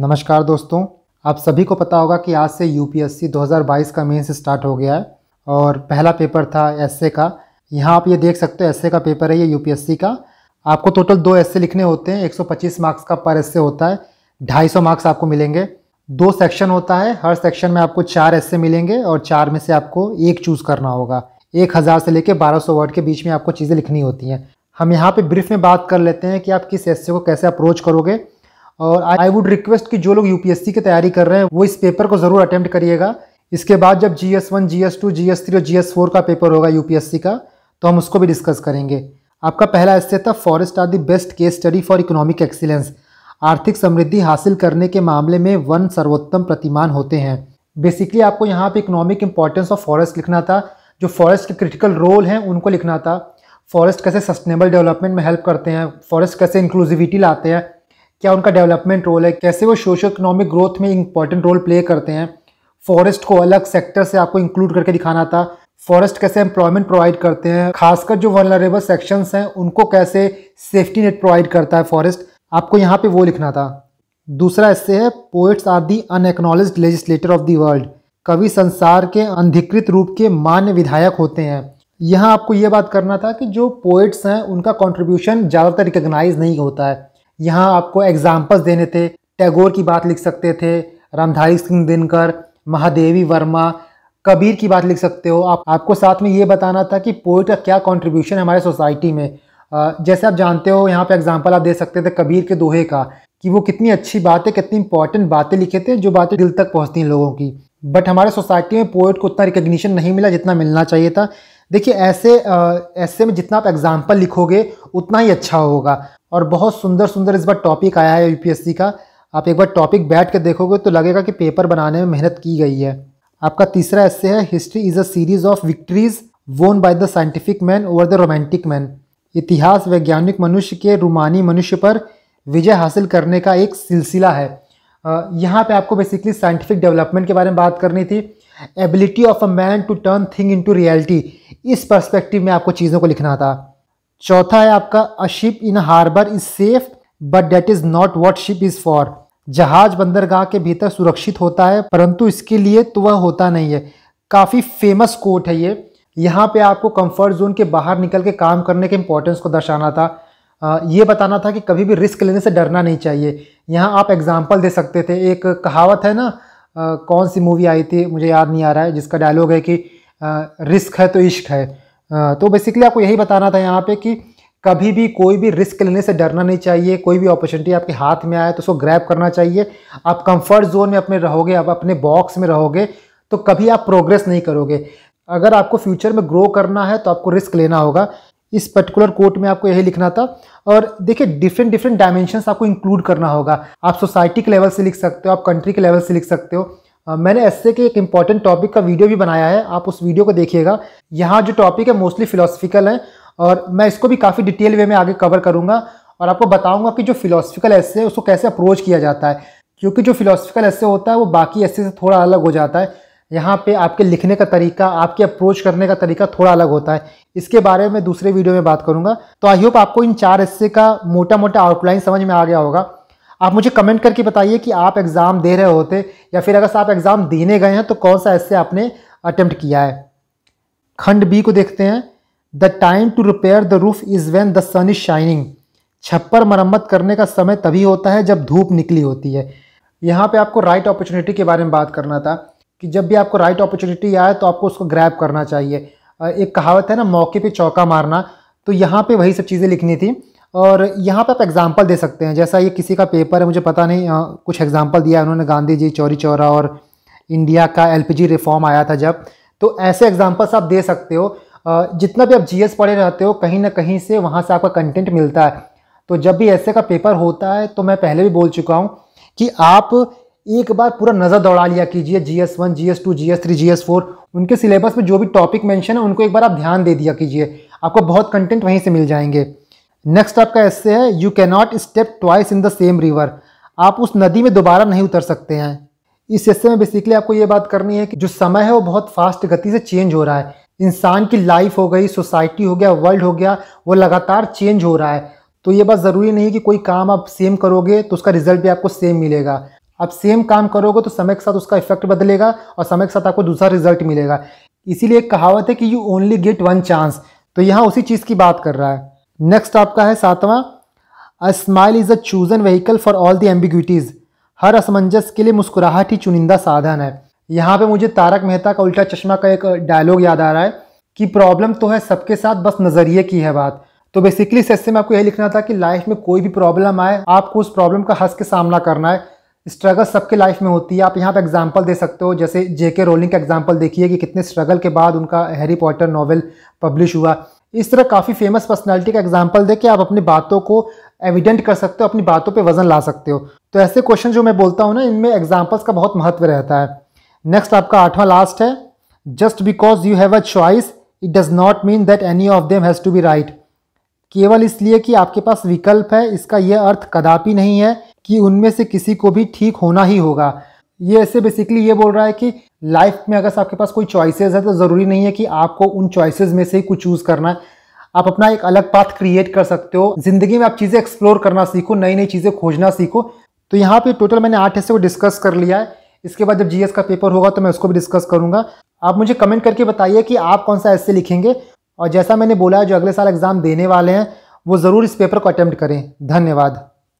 नमस्कार दोस्तों आप सभी को पता होगा कि आज से यूपीएससी 2022 का मेंस स्टार्ट हो गया है और पहला पेपर था एस का यहाँ आप ये देख सकते हो एस का पेपर है ये यूपीएससी का आपको टोटल दो एस लिखने होते हैं 125 मार्क्स का पर एस होता है 250 मार्क्स आपको मिलेंगे दो सेक्शन होता है हर सेक्शन में आपको चार एस मिलेंगे और चार में से आपको एक चूज़ करना होगा एक हज़ार से लेकर बारह सौ वर्ड के बीच में आपको चीज़ें लिखनी होती हैं हम यहाँ पे ब्रीफ में बात कर लेते हैं कि आप किस एस को कैसे अप्रोच करोगे और आई वुड रिक्वेस्ट कि जो लोग यूपीएससी की तैयारी कर रहे हैं वो इस पेपर को ज़रूर अटैम्प्ट करिएगा इसके बाद जब G S one G S two G S three और जी एस फोर का पेपर होगा यूपीएससी का तो हम उसको भी डिस्कस करेंगे आपका पहला हिस्से था forests are the best case study for economic excellence आर्थिक समृद्धि हासिल करने के मामले में वन सर्वोत्तम प्रतिमान होते हैं बेसिकली आपको यहाँ पे इकोनॉमिक इंपॉर्टेंस ऑफ फॉरेस्ट लिखना था जो फॉरेस्ट के क्रिटिकल रोल हैं उनको लिखना था फॉरेस्ट कैसे सस्टेनेबल डेवलपमेंट में हेल्प करते हैं फॉरेस्ट कैसे इंक्लूसिविटी लाते हैं क्या उनका डेवलपमेंट रोल है कैसे वो सोशो इकोनॉमिक ग्रोथ में इंपॉर्टेंट रोल प्ले करते हैं फॉरेस्ट को अलग सेक्टर से आपको इंक्लूड करके दिखाना था फॉरेस्ट कैसे एम्प्लॉयमेंट प्रोवाइड करते हैं खासकर जो वनरेबल सेक्शन हैं उनको कैसे सेफ्टी नेट प्रोवाइड करता है फॉरेस्ट आपको यहाँ पे वो लिखना था दूसरा इससे है poets are the unacknowledged legislator of the world कवि संसार के अंधिकृत रूप के मान्य विधायक होते हैं यहाँ आपको ये बात करना था कि जो पोइट्स हैं उनका कॉन्ट्रीब्यूशन ज़्यादातर रिकग्नाइज नहीं होता है यहाँ आपको एग्जाम्पल्स देने थे टैगोर की बात लिख सकते थे रामधारी सिंह दिनकर महादेवी वर्मा कबीर की बात लिख सकते हो आप आपको साथ में ये बताना था कि पोइट का क्या कॉन्ट्रीब्यूशन है हमारे सोसाइटी में आ, जैसे आप जानते हो यहाँ पे एग्जाम्पल आप दे सकते थे कबीर के दोहे का कि वो कितनी अच्छी बातें कितनी इंपॉर्टेंट बातें लिखे थे जो बातें दिल तक पहुँचती हैं लोगों की बट हमारे सोसाइटी में पोइट को उतना रिकग्निशन नहीं मिला जितना मिलना चाहिए था देखिए ऐसे ऐसे में जितना आप एग्जाम्पल लिखोगे उतना ही अच्छा होगा और बहुत सुंदर सुंदर इस बार टॉपिक आया है यूपीएससी का आप एक बार टॉपिक बैठ कर देखोगे तो लगेगा कि पेपर बनाने में मेहनत की गई है आपका तीसरा ऐसे है history is a series of victories won by the scientific man over the romantic man इतिहास वैज्ञानिक मनुष्य के रूमानी मनुष्य पर विजय हासिल करने का एक सिलसिला है यहाँ पे आपको बेसिकली साइंटिफिक डेवलपमेंट के बारे में बात करनी थी ability of a man to turn thing into reality इस पर्सपेक्टिव में आपको चीज़ों को लिखना था चौथा है आपका a ship in harbour is safe but that is not what ship is for जहाज बंदरगाह के भीतर सुरक्षित होता है परंतु इसके लिए तो वह होता नहीं है काफ़ी फेमस कोट है ये यहाँ पे आपको कंफर्ट जोन के बाहर निकल के काम करने के इम्पोर्टेंस को दर्शाना था ये बताना था कि कभी भी रिस्क लेने से डरना नहीं चाहिए यहाँ आप एग्जाम्पल दे सकते थे एक कहावत है ना कौन सी मूवी आई थी मुझे याद नहीं आ रहा है जिसका डायलॉग है कि रिस्क है तो इश्क है तो बेसिकली आपको यही बताना था यहाँ पे कि कभी भी कोई भी रिस्क लेने से डरना नहीं चाहिए कोई भी अपॉर्चुनिटी आपके हाथ में आए तो उसको ग्रैब करना चाहिए आप कंफर्ट जोन में अपने रहोगे आप अपने बॉक्स में रहोगे तो कभी आप प्रोग्रेस नहीं करोगे अगर आपको फ्यूचर में ग्रो करना है तो आपको रिस्क लेना होगा इस पर्टिकुलर कोर्ट में आपको यही लिखना था और देखिए डिफरेंट डिफरेंट डायमेंशंस आपको इंक्लूड करना होगा आप सोसाइटी के लेवल से लिख सकते हो आप कंट्री के लेवल से लिख सकते हो मैंने ऐसे के एक इम्पॉर्टेंट टॉपिक का वीडियो भी बनाया है आप उस वीडियो को देखिएगा यहाँ जो टॉपिक है मोस्टली फिलोसफिकल है और मैं इसको भी काफ़ी डिटेल वे में आगे कवर करूँगा और आपको बताऊँगा कि जो फिलोसफिकल ऐसे है उसको कैसे अप्रोच किया जाता है क्योंकि जो फिलोसफिकल ऐसे होता है वो बाकी ऐसे से थोड़ा अलग हो जाता है यहाँ पे आपके लिखने का तरीका आपके अप्रोच करने का तरीका थोड़ा अलग होता है इसके बारे में दूसरे वीडियो में बात करूँगा तो आई होप आपको इन चार हिस्से का मोटा मोटा आउटलाइन समझ में आ गया होगा आप मुझे कमेंट करके बताइए कि आप एग्ज़ाम दे रहे होते या फिर अगर आप एग्ज़ाम देने गए हैं तो कौन सा ऐसे आपने अटैम्प्ट किया है खंड बी को देखते हैं the time to repair the roof is when the sun is shining छप्पर मरम्मत करने का समय तभी होता है जब धूप निकली होती है यहाँ पे आपको राइट अपॉर्चुनिटी के बारे में बात करना था कि जब भी आपको राइट अपॉर्चुनिटी आए तो आपको उसको ग्रैब करना चाहिए एक कहावत है ना मौके पे चौका मारना तो यहाँ पे वही सब चीज़ें लिखनी थी और यहाँ पे आप एग्ज़ाम्पल दे सकते हैं जैसा ये किसी का पेपर है मुझे पता नहीं आ, कुछ एग्ज़ाम्पल दिया है उन्होंने गांधी जी चौरी चौरा और इंडिया का एल रिफॉर्म आया था जब तो ऐसे एग्ज़ाम्पल्स आप दे सकते हो जितना भी आप जीएस पढ़े रहते हो कहीं ना कहीं से वहाँ से आपका कंटेंट मिलता है तो जब भी ऐसे का पेपर होता है तो मैं पहले भी बोल चुका हूँ कि आप एक बार पूरा नज़र दौड़ा लिया कीजिए G S one G S two G S three G S four उनके सिलेबस में जो भी टॉपिक मेंशन है उनको एक बार आप ध्यान दे दिया कीजिए आपको बहुत कंटेंट वहीं से मिल जाएंगे नेक्स्ट आपका ऐसे है you cannot step twice in the same river आप उस नदी में दोबारा नहीं उतर सकते हैं इस हिस्से में बेसिकली आपको ये बात करनी है कि जो समय है वो बहुत फास्ट गति से चेंज हो रहा है इंसान की लाइफ हो गई सोसाइटी हो गया वर्ल्ड हो गया वो लगातार चेंज हो रहा है तो ये बात ज़रूरी नहीं कि कोई काम आप सेम करोगे तो उसका रिजल्ट भी आपको सेम मिलेगा आप सेम काम करोगे तो समय के साथ उसका इफेक्ट बदलेगा और समय के साथ आपको दूसरा रिजल्ट मिलेगा इसीलिए एक कहावत है कि you only get one chance तो यहाँ उसी चीज़ की बात कर रहा है नेक्स्ट आपका है सातवां a smile is a chosen vehicle for all the ambiguities हर असमंजस के लिए मुस्कुराहट ही चुनिंदा साधन है यहाँ पे मुझे तारक मेहता का उल्टा चश्मा का एक डायलॉग याद आ रहा है कि प्रॉब्लम तो है सबके साथ बस नज़रिए की है बात तो बेसिकली इस में आपको यह लिखना था कि लाइफ में कोई भी प्रॉब्लम आए आपको उस प्रॉब्लम का हंस के सामना करना है स्ट्रगल सबके लाइफ में होती है आप यहाँ पे एग्जांपल दे सकते हो जैसे जेके रोलिंग का एग्जांपल देखिए कि कितने स्ट्रगल के बाद उनका हैरी पॉटर नॉवल पब्लिश हुआ इस तरह काफ़ी फेमस पर्सनालिटी का एग्जाम्पल दे के आप अपनी बातों को एविडेंट कर सकते हो अपनी बातों पे वजन ला सकते हो तो ऐसे क्वेश्चन जो मैं बोलता हूँ ना इनमें एग्जाम्पल्स का बहुत महत्व रहता है नेक्स्ट आपका आठवां लास्ट है just because you have a choice it does not mean that any of them has to be right केवल इसलिए कि आपके पास विकल्प है इसका यह अर्थ कदापि नहीं है कि उनमें से किसी को भी ठीक होना ही होगा ये ऐसे बेसिकली ये बोल रहा है कि लाइफ में अगर आपके पास कोई चॉइसेस है तो ज़रूरी नहीं है कि आपको उन चॉइसेस में से ही कुछ चूज़ करना है आप अपना एक अलग पाथ क्रिएट कर सकते हो ज़िंदगी में आप चीज़ें एक्सप्लोर करना सीखो नई नई चीज़ें खोजना सीखो तो यहाँ पे टोटल मैंने आठ ऐसे को डिस्कस कर लिया है इसके बाद जब जीएस का पेपर होगा तो मैं उसको भी डिस्कस करूंगा आप मुझे कमेंट करके बताइए कि आप कौन सा ऐसे लिखेंगे और जैसा मैंने बोला है जो अगले साल एग्ज़ाम देने वाले हैं वो ज़रूर इस पेपर को अटैम्प्ट करें धन्यवाद